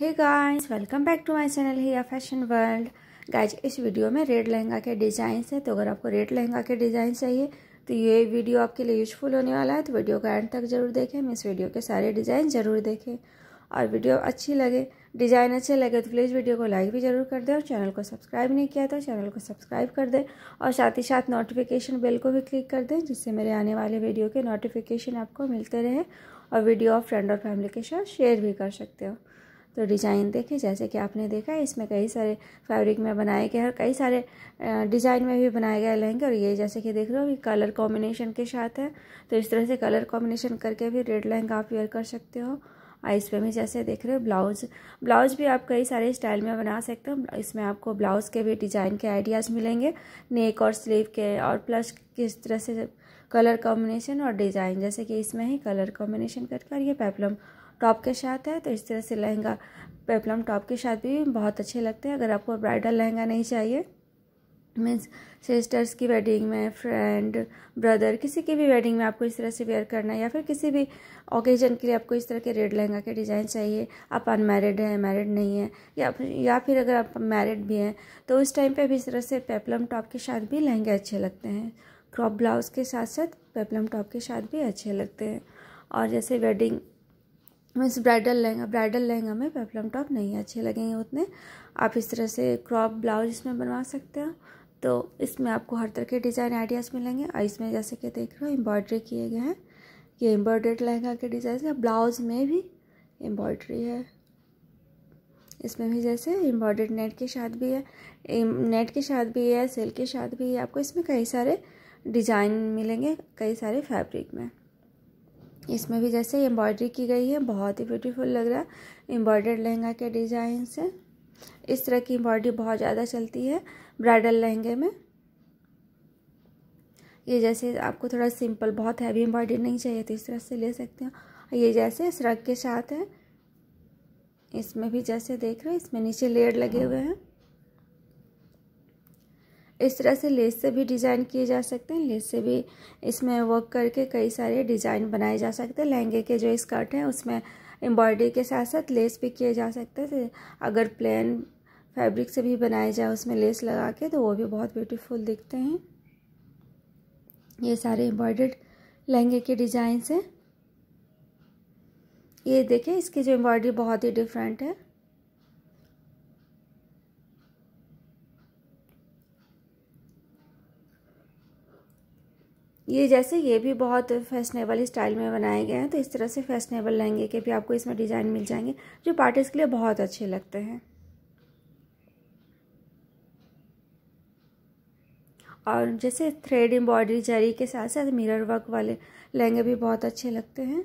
hey guys welcome back to my channel Hiya fashion world guys इस video में red lehenga के design है तो अगर आपको रेड लहंगा के डिज़ाइन चाहिए तो ये वीडियो आपके लिए यूजफुल होने वाला है तो वीडियो का एंड तक जरूर देखें मैं इस वीडियो के सारे डिज़ाइन ज़रूर देखें और वीडियो अच्छी लगे डिज़ाइन अच्छे लगे तो प्लीज़ वीडियो को लाइक भी ज़रूर कर दें और चैनल को सब्सक्राइब नहीं किया तो चैनल को सब्सक्राइब कर दें और साथ ही साथ नोटिफिकेशन बेल को भी क्लिक कर दें जिससे मेरे आने वाले वीडियो के नोटिफिकेशन आपको मिलते रहे और वीडियो आप फ्रेंड और फैमिली के साथ शेयर भी कर सकते हो तो डिज़ाइन देखिए जैसे कि आपने देखा है इसमें कई सारे फैब्रिक में बनाए गए और कई सारे डिज़ाइन में भी बनाए गए लहंगे और ये जैसे कि देख रहे हो कि कलर कॉम्बिनेशन के साथ है तो इस तरह से कलर कॉम्बिनेशन करके भी रेड लहंगा आप वेयर कर सकते हो और इसमें भी जैसे देख रहे हो ब्लाउज ब्लाउज भी आप कई सारे स्टाइल में बना सकते हो इसमें आपको ब्लाउज के भी डिज़ाइन के आइडियाज़ मिलेंगे नेक और स्लीव के और प्लस किस तरह से कलर कॉम्बिनेशन और डिज़ाइन जैसे कि इसमें ही कलर कॉम्बिनेशन करके और ये पेपलम टॉप के साथ है तो इस तरह से लहंगा पेपलम टॉप के साथ भी बहुत अच्छे लगते हैं अगर आपको ब्राइडल लहंगा नहीं चाहिए मीन्स सिस्टर्स की वेडिंग में फ्रेंड ब्रदर किसी की भी वेडिंग में आपको इस तरह से वेयर करना है या फिर किसी भी ओकेजन के लिए आपको इस तरह के रेड लहंगा के डिज़ाइन चाहिए आप अनमेरिड हैं मैरिड नहीं है या या फिर अगर आप मैरिड भी हैं तो उस टाइम पे भी इस तरह से पेपलम टॉप के साथ भी लहंगे अच्छे लगते हैं क्रॉप ब्लाउज़ के साथ साथ पेपलम टॉप के साथ भी अच्छे लगते हैं और जैसे wedding means bridal lehenga bridal lehenga में पेपलम टॉप नहीं अच्छे लगेंगे उतने आप इस तरह से क्रॉप ब्लाउज इसमें बनवा सकते हो तो इसमें आपको हर तरह के डिज़ाइन आइडियाज़ मिलेंगे और इसमें जैसे कि देख रहे हो एम्ब्रॉयडरी किए गए हैं ये एम्ब्रॉयड्रेड लहंगा के डिज़ाइन है ब्लाउज़ में भी एम्ब्रॉयड्री है इसमें भी जैसे एम्ब्रॉयडर्ड नेट के साथ भी है नेट के साथ भी है सेल के साथ भी है आपको इसमें कई सारे डिजाइन मिलेंगे कई सारे फैब्रिक में इसमें भी जैसे एम्ब्रॉयडरी की गई है बहुत ही ब्यूटीफुल लग रहा है एम्ब्रॉयडर्ड लहंगा के डिज़ाइन से इस तरह की एम्ब्रॉयडरी बहुत ज़्यादा चलती है ब्राइडल लहंगे में ये जैसे आपको थोड़ा सिंपल बहुत हैवी एम्ब्रॉयडरी नहीं चाहिए तो इस तरह से ले सकते हो ये जैसे इस के साथ है इसमें भी जैसे देख रहे हैं इसमें नीचे लेयर लगे हुए हैं इस तरह से लेस से भी डिज़ाइन किए जा सकते हैं लेस से भी इसमें वर्क करके कई सारे डिज़ाइन बनाए जा सकते हैं लहंगे के जो स्कर्ट हैं उसमें एम्ब्रॉयडरी के साथ साथ लेस भी किए जा सकते हैं अगर प्लेन फैब्रिक से भी बनाया जाए उसमें लेस लगा के तो वो भी बहुत ब्यूटीफुल दिखते हैं ये सारे एम्ब्रॉयडर्ड लहंगे के डिज़ाइंस हैं ये देखें इसकी जो एम्ब्रॉयडरी बहुत ही डिफरेंट है ये जैसे ये भी बहुत फैशनेबल स्टाइल में बनाए गए हैं तो इस तरह से फैशनेबल लहंगे के भी आपको इसमें डिज़ाइन मिल जाएंगे जो पार्टीज़ के लिए बहुत अच्छे लगते हैं और जैसे थ्रेड एम्ब्रॉयडरी जरी के साथ साथ मिरर वर्क वाले लहंगे भी बहुत अच्छे लगते हैं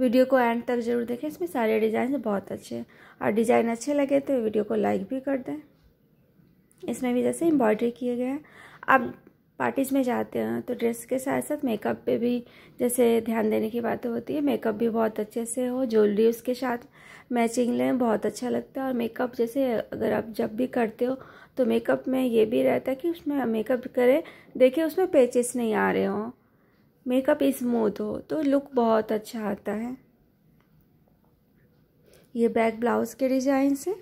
वीडियो को एंड तक जरूर देखें इसमें सारे डिज़ाइन बहुत अच्छे हैं और डिज़ाइन अच्छे लगे तो वीडियो को लाइक भी कर दें इसमें भी जैसे एम्ब्रॉयडरी किए गए हैं आप पार्टीज़ में जाते हैं तो ड्रेस के साथ साथ मेकअप पे भी जैसे ध्यान देने की बात होती है मेकअप भी बहुत अच्छे से हो ज्वेलरी उसके साथ मैचिंग लें बहुत अच्छा लगता है और मेकअप जैसे अगर आप जब भी करते हो तो मेकअप में ये भी रहता है कि उसमें मेकअप करें देखिए उसमें पेचेस नहीं आ रहे हों मेकअप स्मूथ हो तो लुक बहुत अच्छा आता है ये बैक ब्लाउज़ के डिज़ाइन से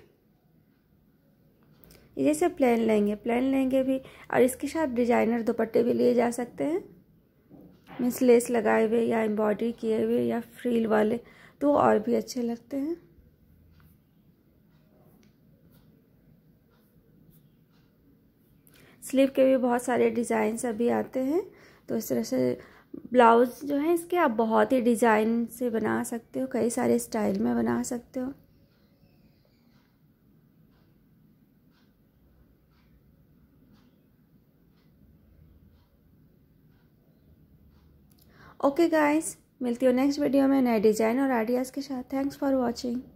जैसे प्लेन लेंगे प्लेन लेंगे भी और इसके साथ डिजाइनर दुपट्टे भी लिए जा सकते हैं मीन्स लेस लगाए हुए या एम्ब्रॉयडरी किए हुए या फ्रील वाले तो और भी अच्छे लगते हैं स्लीव के भी बहुत सारे डिजाइन अभी आते हैं तो इस तरह से ब्लाउज़ जो है इसके आप बहुत ही डिज़ाइन से बना सकते हो कई सारे स्टाइल में बना सकते हो ओके गाइस मिलती हो नेक्स्ट वीडियो में नए डिज़ाइन और आइडियाज़ के साथ थैंक्स फॉर वॉचिंग